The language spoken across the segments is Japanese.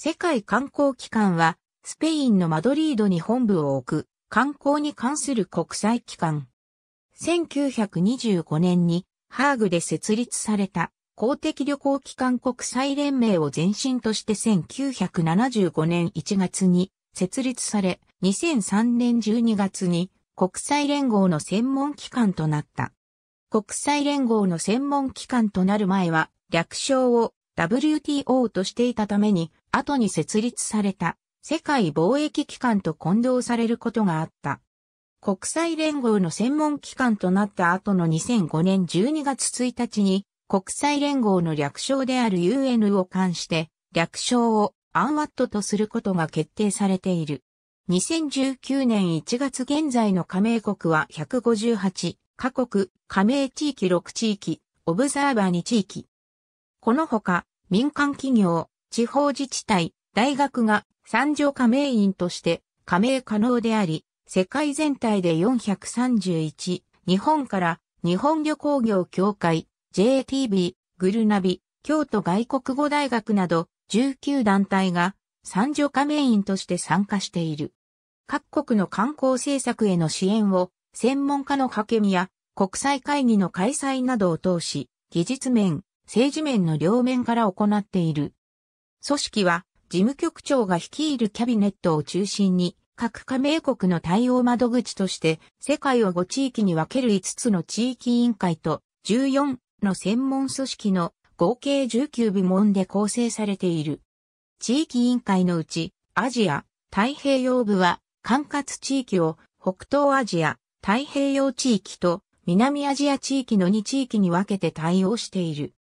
世界観光機関は、スペインのマドリードに本部を置く、観光に関する国際機関。1925年に、ハーグで設立された、公的旅行機関国際連盟を前身として1975年1月に設立され、2003年12月に国際連合の専門機関となった。国際連合の専門機関となる前は、略称を WTO としていたために、後に設立された世界貿易機関と混同されることがあった。国際連合の専門機関となった後の2005年12月1日に、国際連合の略称である UN を冠して、略称をアーマ a t とすることが決定されている。2019年1月現在の加盟国は158カ国、加盟地域6地域、オブザーバー2地域。このほか、民間企業、地方自治体、大学が参上加盟員として加盟可能であり、世界全体で431、日本から日本旅行業協会、JTB、グルナビ、京都外国語大学など19団体が参上加盟員として参加している。各国の観光政策への支援を専門家の派遣や国際会議の開催などを通し、技術面、政治面の両面から行っている。組織は事務局長が率いるキャビネットを中心に各加盟国の対応窓口として世界を5地域に分ける5つの地域委員会と14の専門組織の合計19部門で構成されている。地域委員会のうちアジア太平洋部は管轄地域を北東アジア太平洋地域と南アジア地域の2地域に分けて対応している。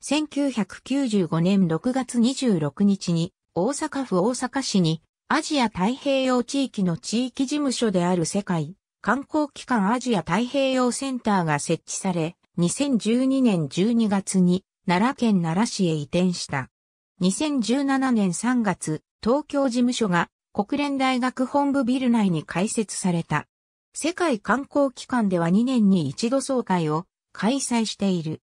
1995年6月26日に大阪府大阪市にアジア太平洋地域の地域事務所である世界観光機関アジア太平洋センターが設置され、2012年12月に奈良県奈良市へ移転した。2017年3月、東京事務所が国連大学本部ビル内に開設された。世界観光機関では2年に一度総会を開催している。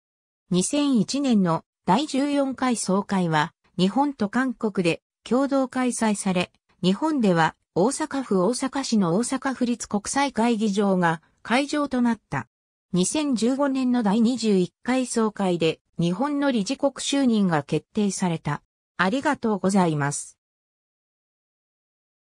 2001年の第14回総会は日本と韓国で共同開催され、日本では大阪府大阪市の大阪府立国際会議場が会場となった。2015年の第21回総会で日本の理事国就任が決定された。ありがとうございます。